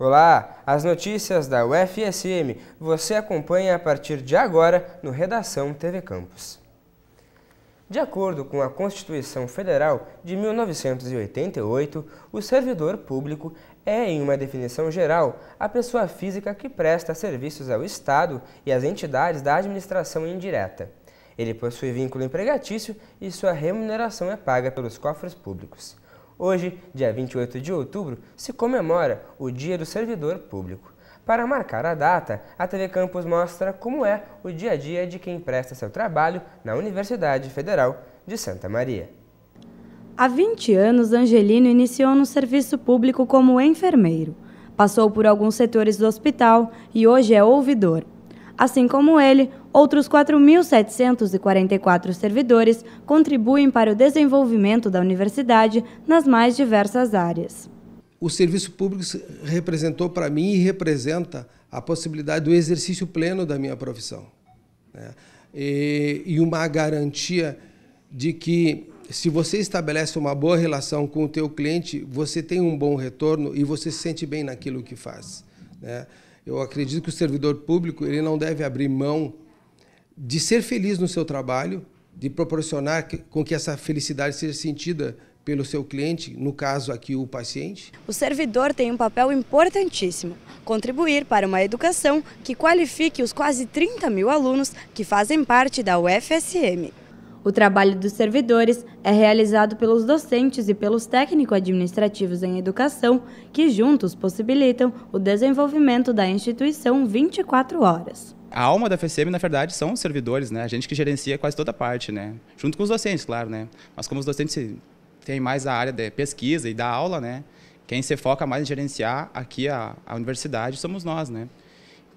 Olá, as notícias da UFSM você acompanha a partir de agora no Redação TV Campus. De acordo com a Constituição Federal de 1988, o servidor público é, em uma definição geral, a pessoa física que presta serviços ao Estado e às entidades da administração indireta. Ele possui vínculo empregatício e sua remuneração é paga pelos cofres públicos. Hoje, dia 28 de outubro, se comemora o Dia do Servidor Público. Para marcar a data, a TV Campus mostra como é o dia a dia de quem presta seu trabalho na Universidade Federal de Santa Maria. Há 20 anos, Angelino iniciou no serviço público como enfermeiro. Passou por alguns setores do hospital e hoje é ouvidor. Assim como ele, outros 4.744 servidores contribuem para o desenvolvimento da universidade nas mais diversas áreas. O serviço público representou para mim e representa a possibilidade do exercício pleno da minha profissão. Né? E, e uma garantia de que se você estabelece uma boa relação com o teu cliente, você tem um bom retorno e você se sente bem naquilo que faz. Né? Eu acredito que o servidor público ele não deve abrir mão de ser feliz no seu trabalho, de proporcionar com que essa felicidade seja sentida pelo seu cliente, no caso aqui o paciente? O servidor tem um papel importantíssimo: contribuir para uma educação que qualifique os quase 30 mil alunos que fazem parte da UFSM. O trabalho dos servidores é realizado pelos docentes e pelos técnicos administrativos em educação, que juntos possibilitam o desenvolvimento da instituição 24 horas. A alma da FCM, na verdade, são os servidores, né? A gente que gerencia quase toda a parte, né? Junto com os docentes, claro, né? Mas como os docentes têm mais a área de pesquisa e da aula, né? Quem se foca mais em gerenciar aqui a, a universidade somos nós, né?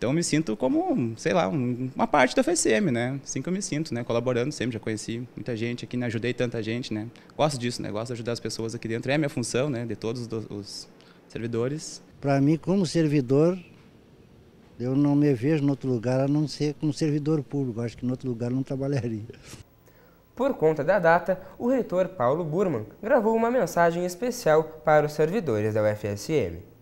Então eu me sinto como, sei lá, um, uma parte da FSM, né? Assim que eu me sinto, né? Colaborando sempre, já conheci muita gente aqui, né? ajudei tanta gente, né? Gosto disso, né? Gosto de ajudar as pessoas aqui dentro. É a minha função, né? De todos os servidores. Para mim, como servidor, eu não me vejo em outro lugar a não ser como servidor público. Acho que em outro lugar não trabalharia. Por conta da data, o reitor Paulo Burman gravou uma mensagem especial para os servidores da UFSM.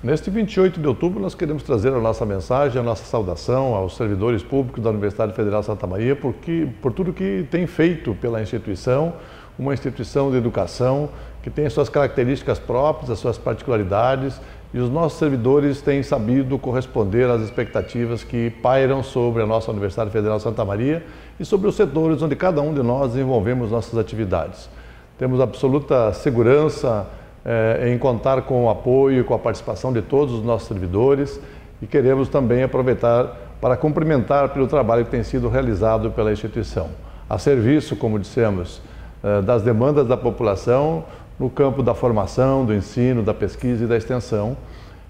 Neste 28 de outubro, nós queremos trazer a nossa mensagem, a nossa saudação aos servidores públicos da Universidade Federal Santa Maria porque, por tudo que tem feito pela instituição, uma instituição de educação que tem as suas características próprias, as suas particularidades e os nossos servidores têm sabido corresponder às expectativas que pairam sobre a nossa Universidade Federal Santa Maria e sobre os setores onde cada um de nós desenvolvemos nossas atividades. Temos absoluta segurança eh, em contar com o apoio e com a participação de todos os nossos servidores e queremos também aproveitar para cumprimentar pelo trabalho que tem sido realizado pela instituição. A serviço, como dissemos, eh, das demandas da população no campo da formação, do ensino, da pesquisa e da extensão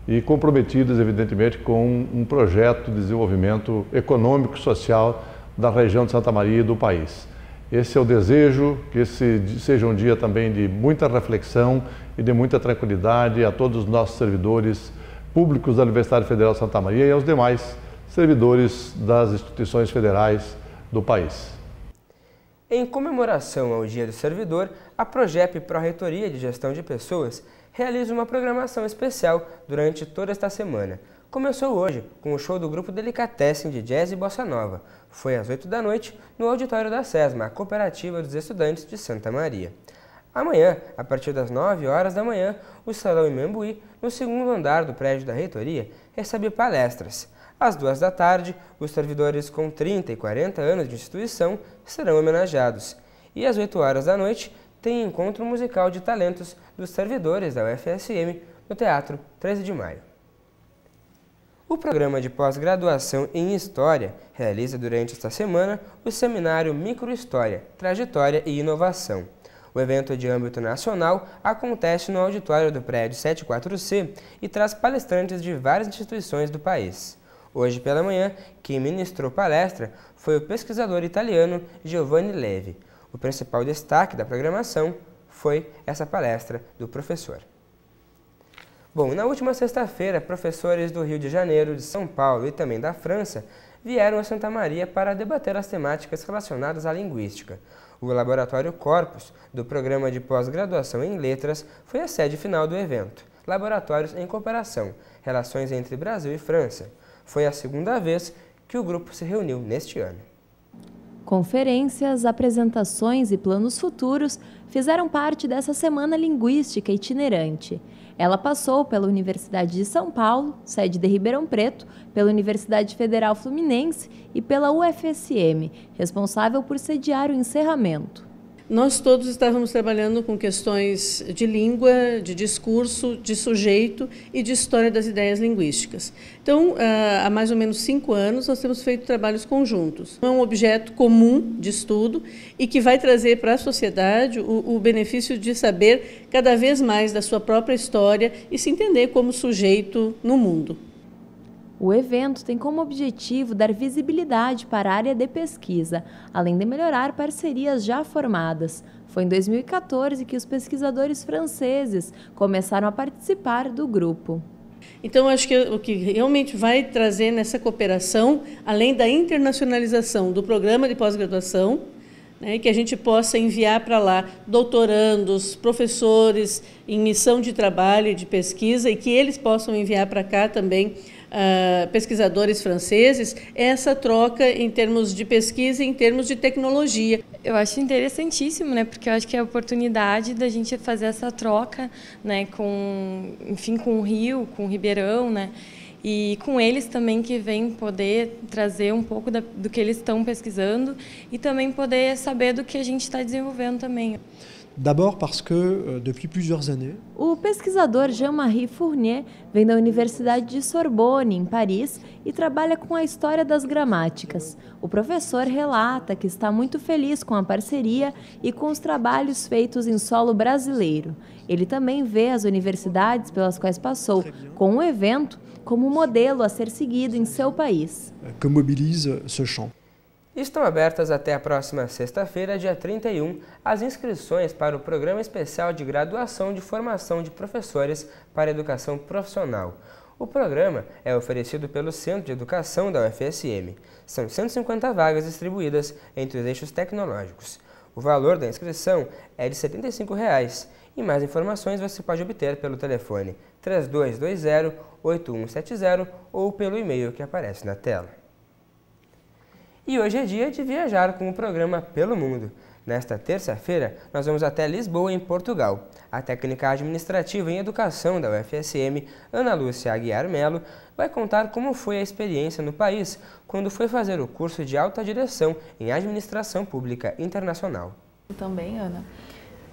e comprometidos, evidentemente, com um projeto de desenvolvimento econômico e social da região de Santa Maria e do país. Esse é o desejo, que esse seja um dia também de muita reflexão e de muita tranquilidade a todos os nossos servidores públicos da Universidade Federal de Santa Maria e aos demais servidores das instituições federais do país. Em comemoração ao Dia do Servidor, a Progep Pró-Reitoria de Gestão de Pessoas realiza uma programação especial durante toda esta semana. Começou hoje com o show do grupo Delicatessen de Jazz e Bossa Nova. Foi às 8 da noite no auditório da SESMA, a Cooperativa dos Estudantes de Santa Maria. Amanhã, a partir das 9 horas da manhã, o Salão Imambuí, no segundo andar do prédio da reitoria, recebe palestras. Às duas da tarde, os servidores com 30 e 40 anos de instituição serão homenageados. E às 8 horas da noite, tem encontro musical de talentos dos servidores da UFSM no Teatro 13 de Maio. O programa de pós-graduação em História realiza durante esta semana o seminário Microhistória, Trajetória e Inovação. O evento de âmbito nacional acontece no auditório do prédio 74C e traz palestrantes de várias instituições do país. Hoje pela manhã, quem ministrou palestra foi o pesquisador italiano Giovanni Levi. O principal destaque da programação foi essa palestra do professor. Bom, na última sexta-feira, professores do Rio de Janeiro, de São Paulo e também da França vieram a Santa Maria para debater as temáticas relacionadas à linguística. O Laboratório Corpus, do Programa de Pós-Graduação em Letras, foi a sede final do evento. Laboratórios em Cooperação, Relações entre Brasil e França. Foi a segunda vez que o grupo se reuniu neste ano. Conferências, apresentações e planos futuros fizeram parte dessa Semana Linguística Itinerante. Ela passou pela Universidade de São Paulo, sede de Ribeirão Preto, pela Universidade Federal Fluminense e pela UFSM, responsável por sediar o encerramento. Nós todos estávamos trabalhando com questões de língua, de discurso, de sujeito e de história das ideias linguísticas. Então, ah, há mais ou menos cinco anos, nós temos feito trabalhos conjuntos. É um objeto comum de estudo e que vai trazer para a sociedade o, o benefício de saber cada vez mais da sua própria história e se entender como sujeito no mundo. O evento tem como objetivo dar visibilidade para a área de pesquisa, além de melhorar parcerias já formadas. Foi em 2014 que os pesquisadores franceses começaram a participar do grupo. Então, acho que o que realmente vai trazer nessa cooperação, além da internacionalização do programa de pós-graduação, né, que a gente possa enviar para lá doutorandos, professores em missão de trabalho e de pesquisa e que eles possam enviar para cá também uh, pesquisadores franceses, essa troca em termos de pesquisa e em termos de tecnologia. Eu acho interessantíssimo, né? Porque eu acho que é a oportunidade da gente fazer essa troca, né? Com, enfim, com o Rio, com o Ribeirão, né? e com eles também que vem poder trazer um pouco da, do que eles estão pesquisando e também poder saber do que a gente está desenvolvendo também. D'abord euh, O pesquisador Jean-Marie Fournier vem da Universidade de Sorbonne, em Paris, e trabalha com a história das gramáticas. O professor relata que está muito feliz com a parceria e com os trabalhos feitos em solo brasileiro. Ele também vê as universidades pelas quais passou com o evento como modelo a ser seguido em seu país. Que mobiliza esse champ. Estão abertas até a próxima sexta-feira, dia 31, as inscrições para o Programa Especial de Graduação de Formação de Professores para Educação Profissional. O programa é oferecido pelo Centro de Educação da UFSM. São 150 vagas distribuídas entre os eixos tecnológicos. O valor da inscrição é de R$ 75,00 e mais informações você pode obter pelo telefone 3220-8170 ou pelo e-mail que aparece na tela. E hoje é dia de viajar com o programa Pelo Mundo. Nesta terça-feira, nós vamos até Lisboa, em Portugal. A técnica administrativa em educação da UFSM, Ana Lúcia Aguiar Melo, vai contar como foi a experiência no país quando foi fazer o curso de alta direção em administração pública internacional. Também, Ana.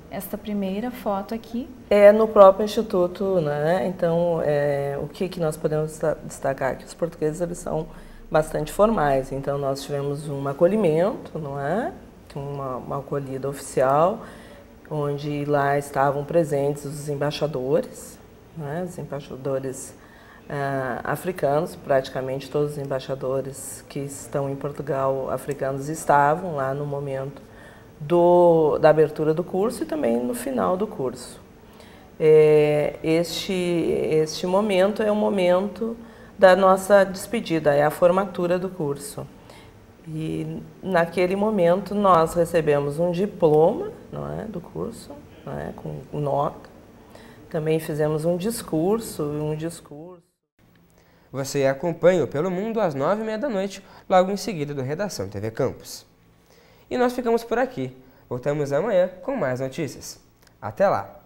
Esta primeira foto aqui é no próprio instituto, né? Então, é, o que, que nós podemos destacar que os portugueses eles são bastante formais. Então, nós tivemos um acolhimento, não é? Uma, uma acolhida oficial, onde lá estavam presentes os embaixadores, né? os embaixadores uh, africanos, praticamente todos os embaixadores que estão em Portugal africanos estavam lá no momento do, da abertura do curso e também no final do curso. É, este, este momento é um momento da nossa despedida, é a formatura do curso. E naquele momento nós recebemos um diploma não é, do curso, não é, com nota. Também fizemos um discurso, um discurso. Você acompanha o Pelo Mundo às nove e meia da noite, logo em seguida do Redação TV Campus. E nós ficamos por aqui. Voltamos amanhã com mais notícias. Até lá!